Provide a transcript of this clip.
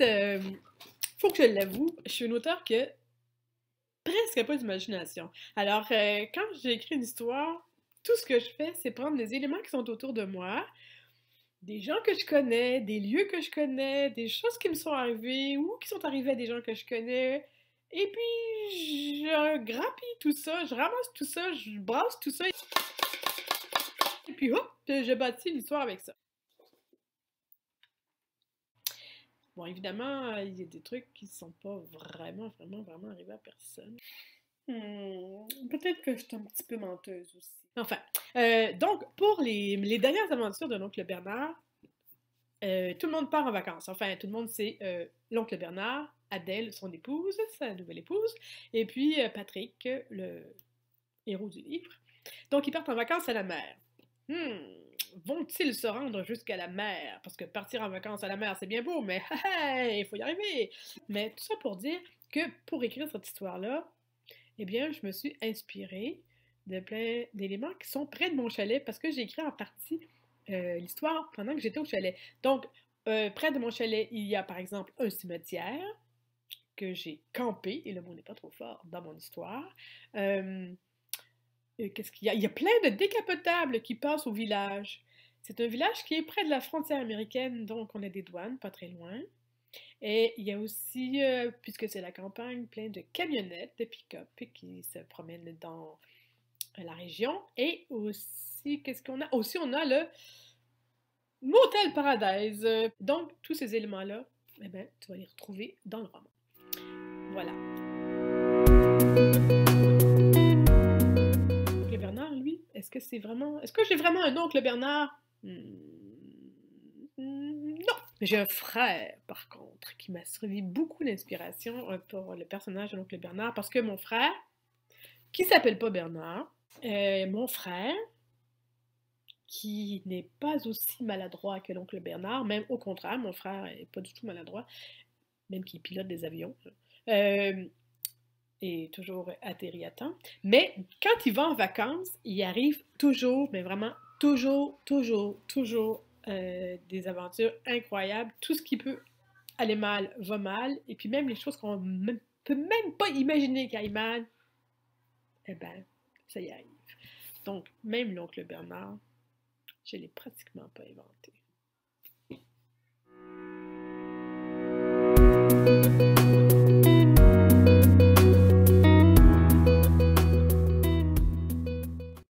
Euh, faut que je l'avoue, je suis une auteure que presque pas d'imagination. Alors, euh, quand quand j'écris une histoire, tout ce que je fais, c'est prendre les éléments qui sont autour de moi, des gens que je connais, des lieux que je connais, des choses qui me sont arrivées ou qui sont arrivées à des gens que je connais. Et puis, je grappille tout ça, je ramasse tout ça, je brasse tout ça. Et puis, hop, je bâtis l'histoire avec ça. Bon, évidemment, il y a des trucs qui ne sont pas vraiment, vraiment, vraiment arrivés à personne. Hmm, peut-être que je suis un petit peu menteuse aussi. Enfin, euh, donc, pour les, dernières aventures de l'oncle Bernard, euh, tout le monde part en vacances. Enfin, tout le monde, c'est euh, l'oncle Bernard, Adèle, son épouse, sa nouvelle épouse, et puis Patrick, le héros du livre. Donc, ils partent en vacances à la mer. Hmm vont-ils se rendre jusqu'à la mer? Parce que partir en vacances à la mer, c'est bien beau, mais il faut y arriver. Mais tout ça pour dire que pour écrire cette histoire-là, eh bien, je me suis inspirée de plein d'éléments qui sont près de mon chalet parce que j'ai écrit en partie euh, l'histoire pendant que j'étais au chalet. Donc, euh, près de mon chalet, il y a par exemple un cimetière que j'ai campé, et le mot n'est pas trop fort dans mon histoire. Euh, ce qu'il y Il y a plein de décapotables qui passent au village. C'est un village qui est près de la frontière américaine, donc on a des douanes pas très loin. Et il y a aussi, euh, puisque c'est la campagne, plein de camionnettes, de pick-up qui se promènent dans euh, la région. Et aussi, qu'est-ce qu'on a? Aussi, on a le Motel Paradise. Donc, tous ces éléments-là, eh ben, tu vas les retrouver dans le roman. Voilà. vraiment. Est-ce que j'ai vraiment un oncle Bernard hmm. Non J'ai un frère, par contre, qui m'a servi beaucoup d'inspiration euh, pour le personnage de l'oncle Bernard, parce que mon frère, qui s'appelle pas Bernard, mon frère, qui n'est pas aussi maladroit que l'oncle Bernard, même au contraire, mon frère est pas du tout maladroit, même qu'il pilote des avions. Hein. Euh, est toujours atterri à temps. Mais quand il va en vacances, il arrive toujours, mais vraiment toujours, toujours, toujours euh, des aventures incroyables. Tout ce qui peut aller mal va mal. Et puis même les choses qu'on ne peut même pas imaginer aillent mal, eh ben, ça y arrive. Donc, même l'oncle Bernard, je ne l'ai pratiquement pas inventé.